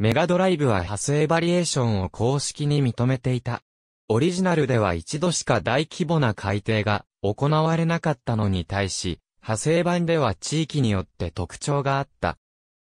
メガドライブは派生バリエーションを公式に認めていた。オリジナルでは一度しか大規模な改定が行われなかったのに対し、派生版では地域によって特徴があった。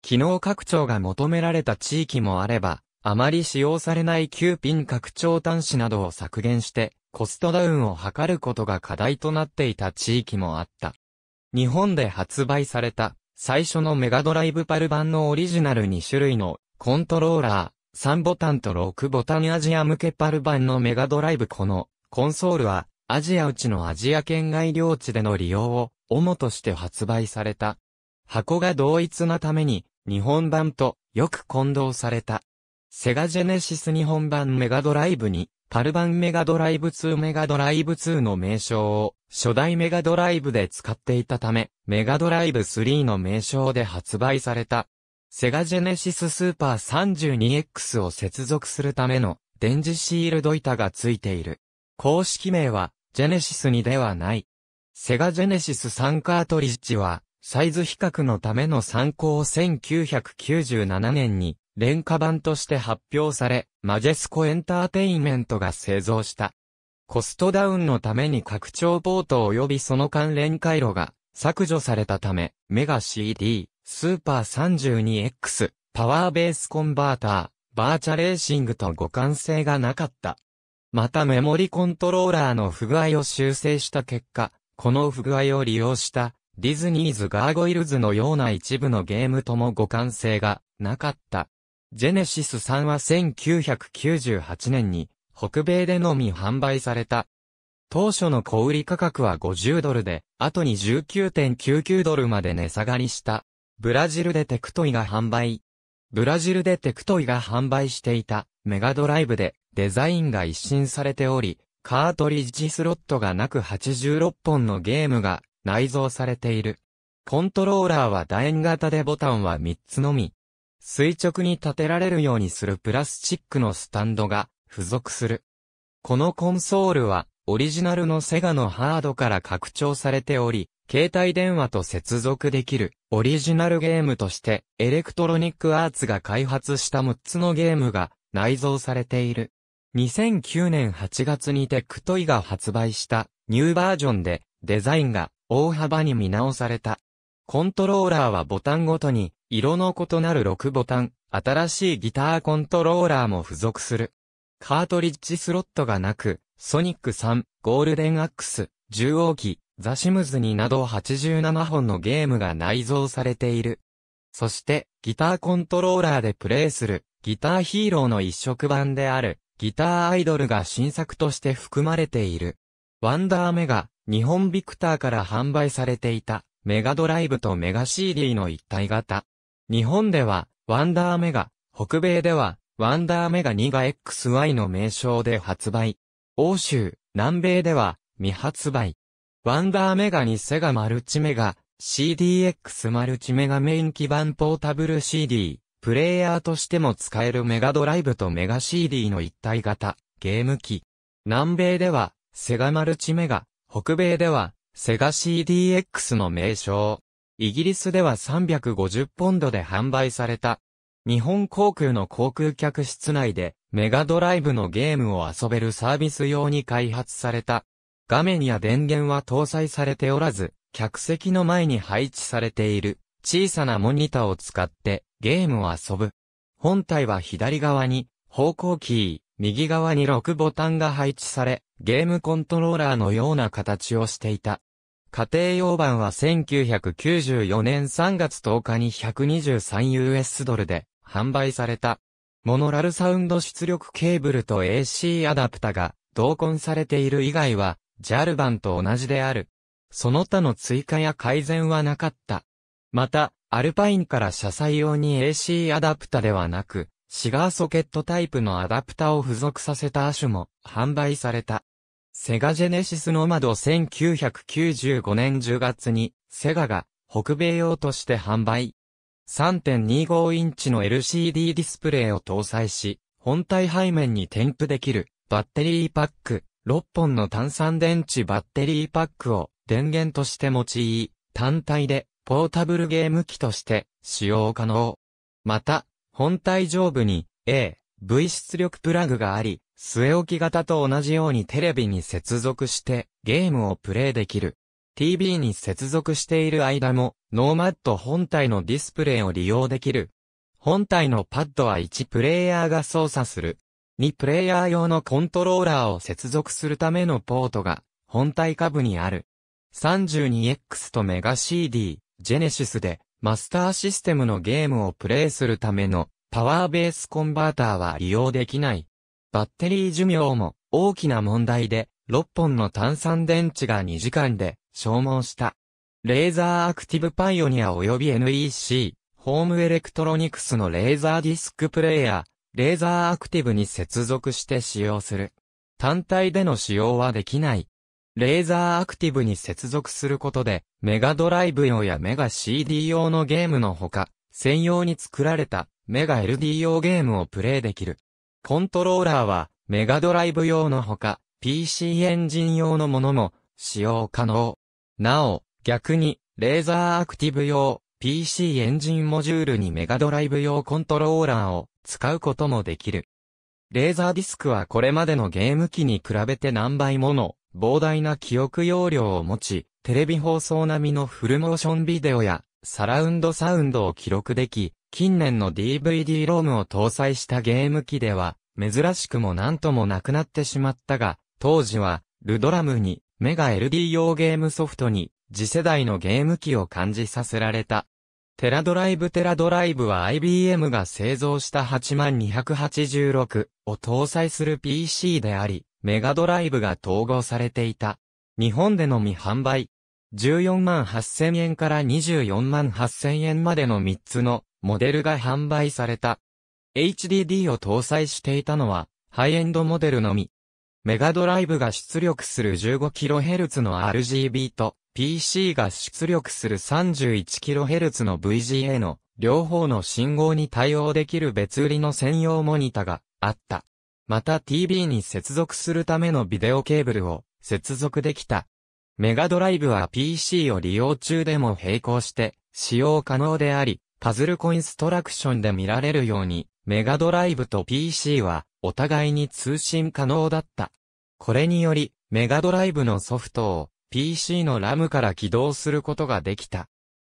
機能拡張が求められた地域もあれば、あまり使用されない9ピン拡張端子などを削減して、コストダウンを図ることが課題となっていた地域もあった。日本で発売された、最初のメガドライブパル版のオリジナル2種類のコントローラー、3ボタンと6ボタンアジア向けパル版のメガドライブこのコンソールはアジアうちのアジア圏外領地での利用を主として発売された。箱が同一なために日本版とよく混同された。セガジェネシス日本版メガドライブにパル版メガドライブ2メガドライブ2の名称を初代メガドライブで使っていたためメガドライブ3の名称で発売された。セガジェネシススーパー 32X を接続するための電磁シールド板が付いている。公式名は、ジェネシスにではない。セガジェネシス3カートリッジは、サイズ比較のための参考を1997年に、廉価版として発表され、マジェスコエンターテインメントが製造した。コストダウンのために拡張ポート及びその関連回路が削除されたため、メガ CD、スーパー 32X、パワーベースコンバーター、バーチャレーシングと互換性がなかった。またメモリコントローラーの不具合を修正した結果、この不具合を利用した、ディズニーズ・ガーゴイルズのような一部のゲームとも互換性がなかった。ジェネシス3は1998年に北米でのみ販売された。当初の小売価格は50ドルで、後に19.99ドルまで値下がりした。ブラジルでテクトイが販売。ブラジルでテクトイが販売していたメガドライブでデザインが一新されており、カートリッジスロットがなく86本のゲームが内蔵されている。コントローラーは楕円型でボタンは3つのみ。垂直に立てられるようにするプラスチックのスタンドが付属する。このコンソールはオリジナルのセガのハードから拡張されており、携帯電話と接続できるオリジナルゲームとして、エレクトロニックアーツが開発した6つのゲームが内蔵されている。2009年8月にテクトイが発売したニューバージョンでデザインが大幅に見直された。コントローラーはボタンごとに色の異なる6ボタン、新しいギターコントローラーも付属する。カートリッジスロットがなく、ソニック3、ゴールデンアックス、1王機、ザシムズになど87本のゲームが内蔵されている。そして、ギターコントローラーでプレイする、ギターヒーローの一色版である、ギターアイドルが新作として含まれている。ワンダーメガ、日本ビクターから販売されていた、メガドライブとメガ CD の一体型。日本では、ワンダーメガ、北米では、ワンダーメガ2が XY の名称で発売。欧州、南米では未発売。ワンダーメガにセガマルチメガ、CDX マルチメガメイン基盤ポータブル CD、プレイヤーとしても使えるメガドライブとメガ CD の一体型、ゲーム機。南米では、セガマルチメガ、北米では、セガ CDX の名称。イギリスでは350ポンドで販売された。日本航空の航空客室内でメガドライブのゲームを遊べるサービス用に開発された。画面や電源は搭載されておらず、客席の前に配置されている小さなモニターを使ってゲームを遊ぶ。本体は左側に方向キー、右側に6ボタンが配置され、ゲームコントローラーのような形をしていた。家庭用版は1994年3月10日に 123US ドルで販売された。モノラルサウンド出力ケーブルと AC アダプタが同梱されている以外は JAL 版と同じである。その他の追加や改善はなかった。また、アルパインから車載用に AC アダプタではなく、シガーソケットタイプのアダプタを付属させたシ種も販売された。セガジェネシスの窓1995年10月にセガが北米用として販売。3.25インチの LCD ディスプレイを搭載し、本体背面に添付できるバッテリーパック、6本の単酸電池バッテリーパックを電源として用い、単体でポータブルゲーム機として使用可能。また、本体上部に A、V 出力プラグがあり、据え置き型と同じようにテレビに接続してゲームをプレイできる。TV に接続している間も、ノーマット本体のディスプレイを利用できる。本体のパッドは1プレイヤーが操作する。2プレイヤー用のコントローラーを接続するためのポートが、本体下部にある。32X とメガ CD、ジェネシスで、マスターシステムのゲームをプレイするための、パワーベースコンバーターは利用できない。バッテリー寿命も、大きな問題で、6本の炭酸電池が2時間で、消耗した。レーザーアクティブパイオニア及び NEC、ホームエレクトロニクスのレーザーディスクプレイヤー、レーザーアクティブに接続して使用する。単体での使用はできない。レーザーアクティブに接続することで、メガドライブ用やメガ CD 用のゲームのほか、専用に作られたメガ LD 用ゲームをプレイできる。コントローラーは、メガドライブ用のほか、PC エンジン用のものも使用可能。なお、逆に、レーザーアクティブ用、PC エンジンモジュールにメガドライブ用コントローラーを使うこともできる。レーザーディスクはこれまでのゲーム機に比べて何倍もの膨大な記憶容量を持ち、テレビ放送並みのフルモーションビデオやサラウンドサウンドを記録でき、近年の DVD ロームを搭載したゲーム機では、珍しくも何ともなくなってしまったが、当時は、ルドラムにメガ LD 用ゲームソフトに次世代のゲーム機を感じさせられた。テラドライブテラドライブは IBM が製造した8286を搭載する PC であり、メガドライブが統合されていた。日本でのみ販売。14万8000円から24万8000円までの3つのモデルが販売された。HDD を搭載していたのはハイエンドモデルのみ。メガドライブが出力する 15kHz の RGB と PC が出力する 31kHz の VGA の両方の信号に対応できる別売りの専用モニタがあった。また TV に接続するためのビデオケーブルを接続できた。メガドライブは PC を利用中でも並行して使用可能であり、パズルコインストラクションで見られるようにメガドライブと PC はお互いに通信可能だった。これにより、メガドライブのソフトを PC の RAM から起動することができた。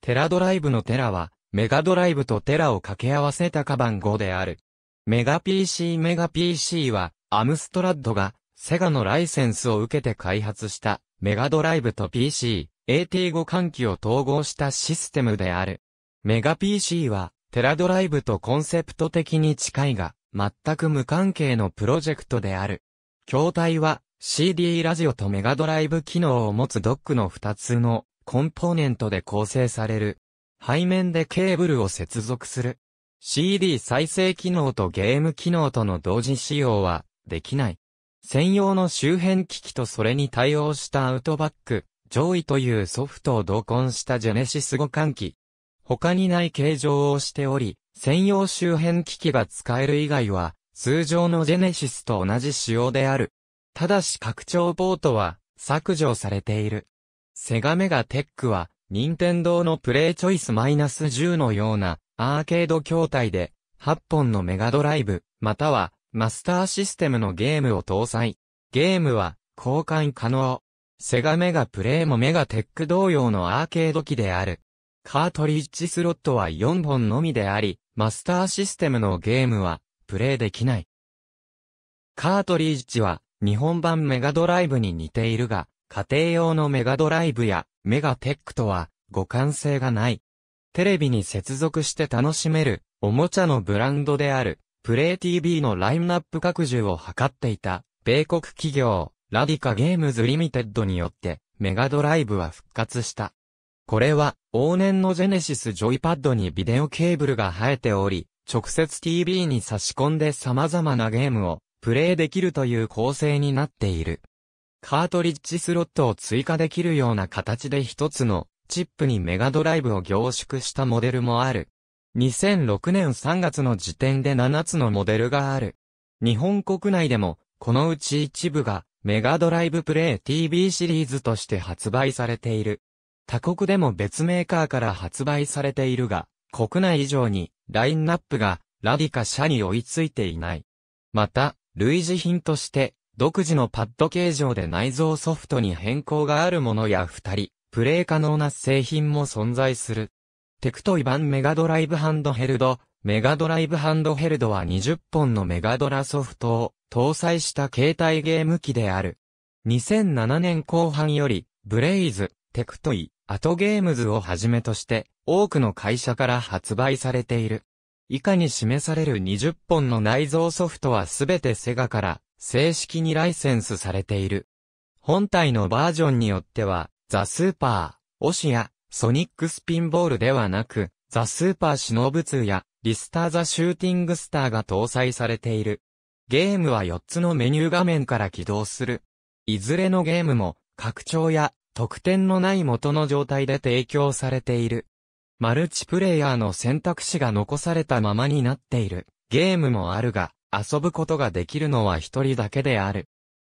テラドライブのテラは、メガドライブとテラを掛け合わせたカバン語である。メガ PC メガ PC は、アムストラッドが、セガのライセンスを受けて開発した、メガドライブと PC、AT5 換気を統合したシステムである。メガ PC は、テラドライブとコンセプト的に近いが、全く無関係のプロジェクトである。筐体は CD ラジオとメガドライブ機能を持つドックの2つのコンポーネントで構成される。背面でケーブルを接続する。CD 再生機能とゲーム機能との同時使用はできない。専用の周辺機器とそれに対応したアウトバック、上位というソフトを同梱したジェネシス互換機、他にない形状をしており、専用周辺機器が使える以外は、通常のジェネシスと同じ仕様である。ただし拡張ポートは削除されている。セガメガテックは、任天堂のプレイチョイス -10 のようなアーケード筐体で、8本のメガドライブ、またはマスターシステムのゲームを搭載。ゲームは交換可能。セガメガプレイもメガテック同様のアーケード機である。カートリッジスロットは4本のみであり、マスターシステムのゲームは、プレイできない。カートリッジは、日本版メガドライブに似ているが、家庭用のメガドライブやメガテックとは互換性がない。テレビに接続して楽しめるおもちゃのブランドであるプレイ TV のラインナップ拡充を図っていた米国企業ラディカゲームズリミテッドによってメガドライブは復活した。これは、往年のジェネシスジョイパッドにビデオケーブルが生えており、直接 TV に差し込んで様々なゲームをプレイできるという構成になっている。カートリッジスロットを追加できるような形で一つのチップにメガドライブを凝縮したモデルもある。2006年3月の時点で7つのモデルがある。日本国内でも、このうち一部がメガドライブプレイ TV シリーズとして発売されている。他国でも別メーカーから発売されているが、国内以上にラインナップがラディカ社に追いついていない。また、類似品として、独自のパッド形状で内蔵ソフトに変更があるものや二人、プレイ可能な製品も存在する。テクトイ版メガドライブハンドヘルド、メガドライブハンドヘルドは20本のメガドラソフトを搭載した携帯ゲーム機である。2007年後半より、ブレイズ、テクトイ、アトゲームズをはじめとして、多くの会社から発売されている。以下に示される20本の内蔵ソフトはすべてセガから正式にライセンスされている。本体のバージョンによっては、ザ・スーパー、オシや、ソニックスピンボールではなく、ザ・スーパーシノブ2や、リスター・ザ・シューティング・スターが搭載されている。ゲームは4つのメニュー画面から起動する。いずれのゲームも、拡張や特典のない元の状態で提供されている。マルチプレイヤーの選択肢が残されたままになっている。ゲームもあるが、遊ぶことができるのは一人だけである。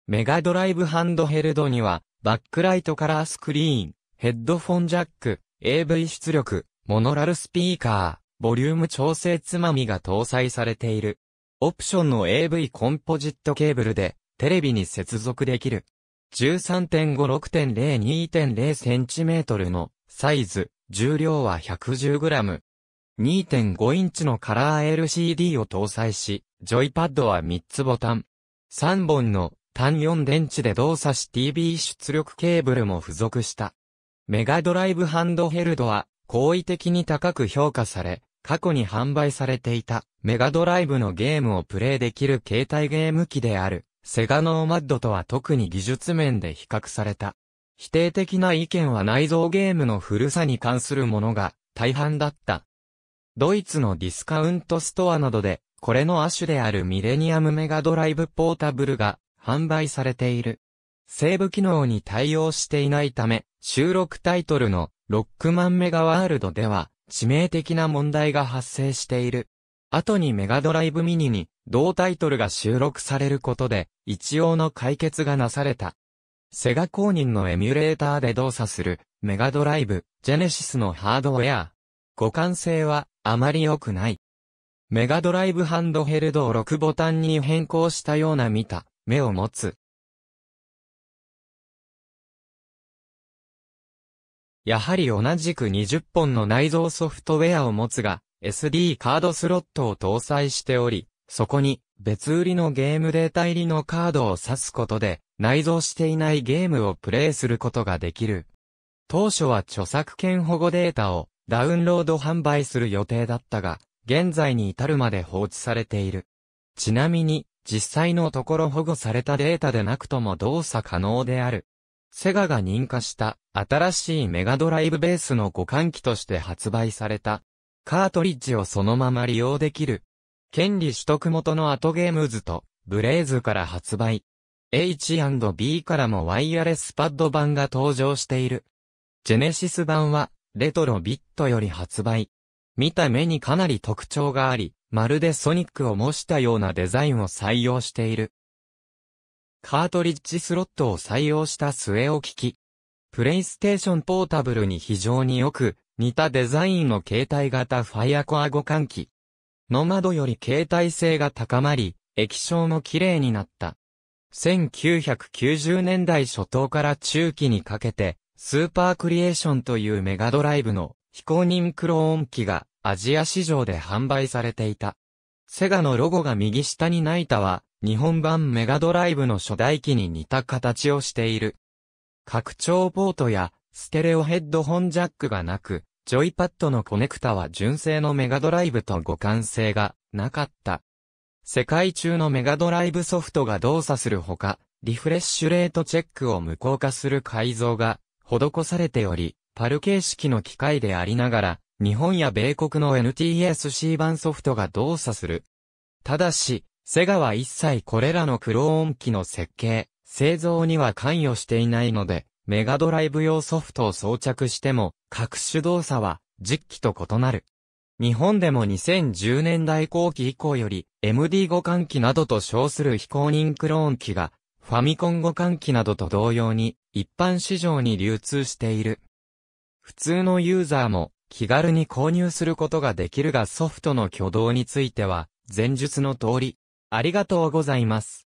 メガドライブハンドヘルドには、バックライトカラースクリーン、ヘッドフォンジャック、AV 出力、モノラルスピーカー、ボリューム調整つまみが搭載されている。オプションの AV コンポジットケーブルで、テレビに接続できる。13.5-6.02.0cm のサイズ、重量は 110g。2.5インチのカラー LCD を搭載し、ジョイパッドは3つボタン。3本の単4電池で動作し TV 出力ケーブルも付属した。メガドライブハンドヘルドは好意的に高く評価され、過去に販売されていたメガドライブのゲームをプレイできる携帯ゲーム機である。セガノーマッドとは特に技術面で比較された。否定的な意見は内蔵ゲームの古さに関するものが大半だった。ドイツのディスカウントストアなどで、これの亜種であるミレニアムメガドライブポータブルが販売されている。セーブ機能に対応していないため、収録タイトルのロックマンメガワールドでは致命的な問題が発生している。後にメガドライブミニに同タイトルが収録されることで一応の解決がなされた。セガ公認のエミュレーターで動作するメガドライブ、ジェネシスのハードウェア。互換性はあまり良くない。メガドライブハンドヘルドを6ボタンに変更したような見た目を持つ。やはり同じく20本の内蔵ソフトウェアを持つが、SD カードスロットを搭載しており、そこに別売りのゲームデータ入りのカードを挿すことで内蔵していないゲームをプレイすることができる。当初は著作権保護データをダウンロード販売する予定だったが、現在に至るまで放置されている。ちなみに、実際のところ保護されたデータでなくとも動作可能である。セガが認可した新しいメガドライブベースの互換機として発売されたカートリッジをそのまま利用できる。権利取得元のアトゲームズと、ブレイズから発売。H&B からもワイヤレスパッド版が登場している。ジェネシス版は、レトロビットより発売。見た目にかなり特徴があり、まるでソニックを模したようなデザインを採用している。カートリッジスロットを採用した末置き機。プレイステーションポータブルに非常によく、似たデザインの携帯型ファイアコア互換機の窓より携帯性が高まり、液晶も綺麗になった。1990年代初頭から中期にかけて、スーパークリエーションというメガドライブの非公認クローン機がアジア市場で販売されていた。セガのロゴが右下にないたは、日本版メガドライブの初代機に似た形をしている。拡張ポートやステレオヘッドホンジャックがなく、ジョイパッドのコネクタは純正のメガドライブと互換性がなかった。世界中のメガドライブソフトが動作するほか、リフレッシュレートチェックを無効化する改造が施されており、パル形式の機械でありながら、日本や米国の NTSC 版ソフトが動作する。ただし、セガは一切これらのクローン機の設計、製造には関与していないので、メガドライブ用ソフトを装着しても、各種動作は、実機と異なる。日本でも2010年代後期以降より、MD 互換機などと称する非公認クローン機が、ファミコン互換機などと同様に、一般市場に流通している。普通のユーザーも、気軽に購入することができるがソフトの挙動については、前述の通り、ありがとうございます。